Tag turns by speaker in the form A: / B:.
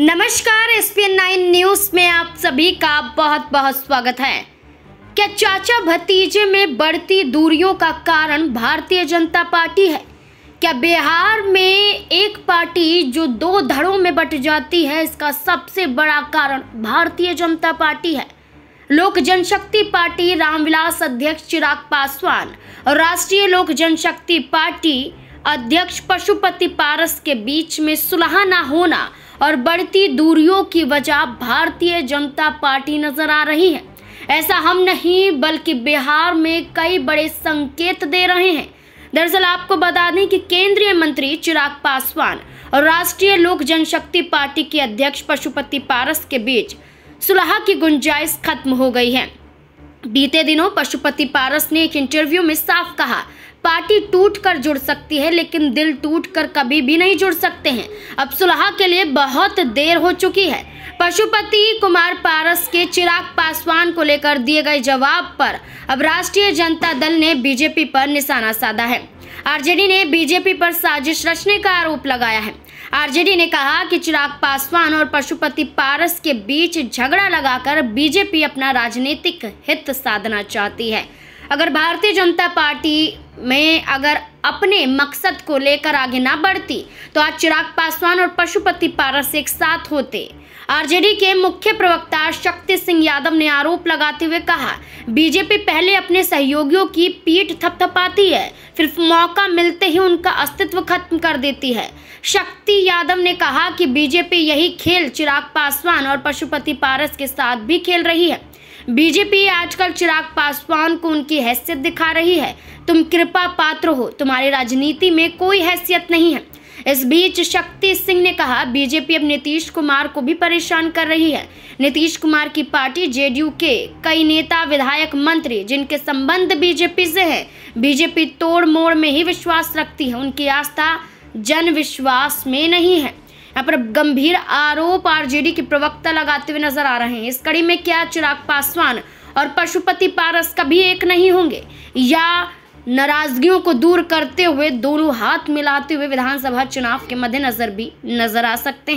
A: नमस्कार S P nine news में आप सभी का बहुत बहुत स्वागत है क्या चाचा भतीजे में बढ़ती दूरियों का कारण भारतीय जनता पार्टी है क्या बिहार में एक पार्टी जो दो धड़ों में बट जाती है इसका सबसे बड़ा कारण भारतीय जनता पार्टी है लोक जनशक्ति पार्टी रामविलास अध्यक्ष चिराग पासवान और राष्ट्रीय लोक जनशक्ति पार्टी अध्यक्ष पशुपति पारस के बीच में सुलह ना होना और बढ़ती दूरियों की वजह भारतीय जनता पार्टी नजर आ रही है ऐसा हम नहीं बल्कि बिहार में कई बड़े संकेत दे रहे हैं दरअसल आपको बता दें कि केंद्रीय मंत्री चिराग पासवान और राष्ट्रीय लोक जनशक्ति पार्टी के अध्यक्ष पशुपति पारस के बीच सुलह की गुंजाइश खत्म हो गई है बीते दिनों पशुपति पारस ने एक इंटरव्यू में साफ कहा पार्टी टूट कर जुड़ सकती है लेकिन दिल टूट कर कभी भी नहीं जुड़ सकते हैं अब सुलह के लिए बहुत देर हो चुकी है पशुपति कुमार पारस के चिराग पासवान को लेकर दिए गए जवाब पर अब राष्ट्रीय जनता दल ने बीजेपी पर निशाना साधा है आरजेडी ने बीजेपी पर साजिश रचने का आरोप लगाया है आरजेडी ने कहा कि चिराग पासवान और पशुपति पारस के बीच झगड़ा लगाकर बीजेपी अपना राजनीतिक हित साधना चाहती है अगर भारतीय जनता पार्टी मैं अगर अपने मकसद को लेकर आगे ना बढ़ती तो आज चिराग पासवान और पशुपति पारस एक साथ होते आरजेडी के मुख्य प्रवक्ता शक्ति सिंह यादव ने आरोप लगाते हुए कहा बीजेपी पहले अपने सहयोगियों की पीठ थपथपाती है फिर मौका मिलते ही उनका अस्तित्व खत्म कर देती है शक्ति यादव ने कहा कि बीजेपी यही खेल चिराग पासवान और पशुपति पारस के साथ भी खेल रही है बीजेपी आजकल चिराग पासवान को उनकी हैसियत दिखा रही है तुम कृपा कृपा पात्र हो तुम्हारी राजनीति में कोई हैसियत नहीं है इस बीच शक्ति सिंह ने कहा बीजेपी अब नीतीश कुमार को भी परेशान कर रही है नीतीश कुमार की पार्टी जेडीयू के कई नेता विधायक मंत्री जिनके संबंध बीजेपी से हैं बीजेपी तोड़ मोड़ में ही विश्वास रखती है उनकी आस्था जन विश्वास में नहीं है यहाँ पर गंभीर आरोप आरजेडी के प्रवक्ता लगाते हुए नजर आ रहे हैं इस कड़ी में क्या चिराग पासवान और पशुपति पारस कभी एक नहीं होंगे या नाराजगियों को दूर करते हुए दोनों हाथ मिलाते हुए विधानसभा चुनाव के मद्देनजर भी नजर आ सकते हैं